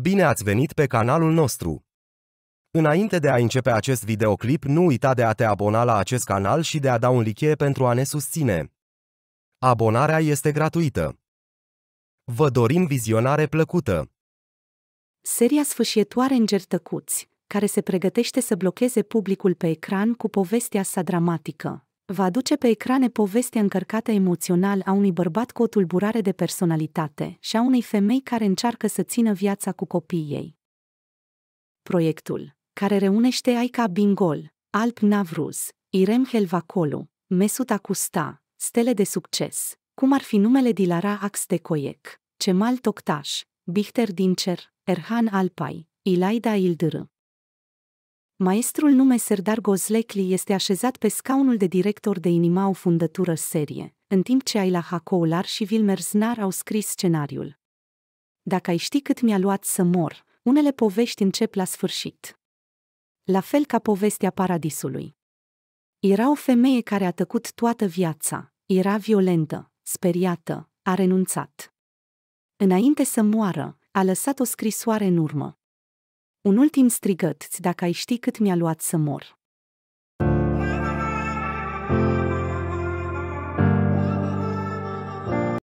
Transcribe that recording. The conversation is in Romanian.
Bine ați venit pe canalul nostru! Înainte de a începe acest videoclip, nu uita de a te abona la acest canal și de a da un like pentru a ne susține. Abonarea este gratuită. Vă dorim vizionare plăcută! Seria sfâșietoare în Gertăcuți, care se pregătește să blocheze publicul pe ecran cu povestea sa dramatică. Vă aduce pe ecrane povestea încărcată emoțional a unui bărbat cu o tulburare de personalitate și a unei femei care încearcă să țină viața cu copiii ei. Proiectul, care reunește Aica Bingol, Alp Navruz, Irem Helvacolu, Mesut Acusta, stele de succes, cum ar fi numele Dilara Axtecoiec, Cemal Toctaș, Bichter Dincer, Erhan Alpai, Ilaida Ildr, Maestrul nume Serdar Gozlekli este așezat pe scaunul de director de Inima o fundătură serie, în timp ce Ayla Hakoular și Vilmer Znar au scris scenariul. Dacă ai ști cât mi-a luat să mor, unele povești încep la sfârșit. La fel ca povestea paradisului. Era o femeie care a tăcut toată viața, era violentă, speriată, a renunțat. Înainte să moară, a lăsat o scrisoare în urmă, un ultim strigăt, dacă ai ști cât mi-a luat să mor.